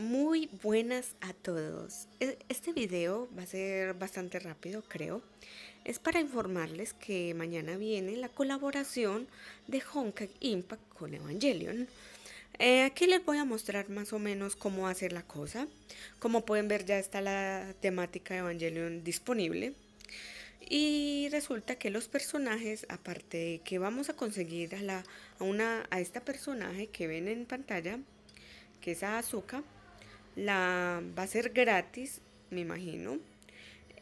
Muy buenas a todos. E, este video va a ser bastante rápido, creo. Es para informarles que mañana viene la colaboración de Honkai Impact con Evangelion. Eh, aquí les voy a mostrar más o menos cómo hacer la cosa. Como pueden ver ya está la temática de Evangelion disponible. Y resulta que los personajes, aparte de que vamos a conseguir a, una, a esta personaje que ven en pantalla, que es a Azuka, la, va a ser gratis, me imagino.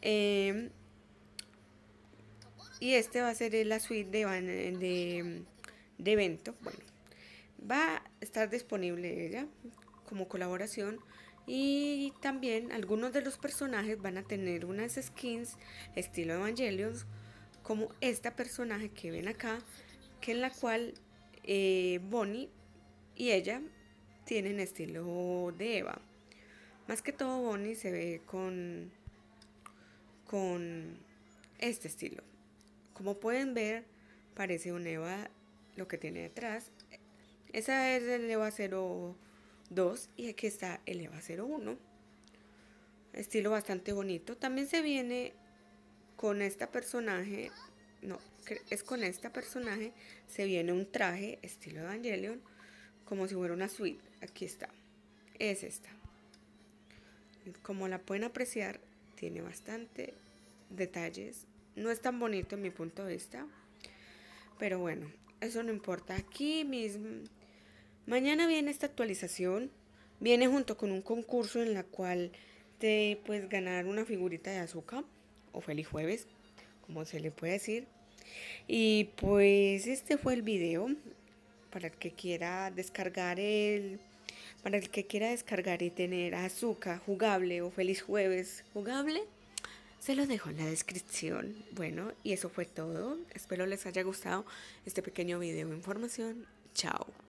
Em, y este va a ser la suite de, de, de evento. Bueno, va a estar disponible ella como colaboración. Y también algunos de los personajes van a tener unas skins estilo Evangelios, como esta personaje que ven acá, que en la cual eh, Bonnie y ella tienen estilo de Eva. Más que todo Bonnie se ve con, con este estilo. Como pueden ver, parece un EVA lo que tiene detrás. Esa es el EVA 02 y aquí está el EVA 01. Estilo bastante bonito. También se viene con esta personaje, no, es con esta personaje, se viene un traje estilo Evangelion, como si fuera una suite. Aquí está. Es esta como la pueden apreciar, tiene bastante detalles. No es tan bonito en mi punto de vista, pero bueno, eso no importa. Aquí mismo, mañana viene esta actualización. Viene junto con un concurso en la cual te puedes ganar una figurita de azúcar o feliz jueves, como se le puede decir. Y pues este fue el video para el que quiera descargar el para el que quiera descargar y tener azúcar jugable o feliz jueves jugable, se lo dejo en la descripción. Bueno, y eso fue todo. Espero les haya gustado este pequeño video de información. Chao.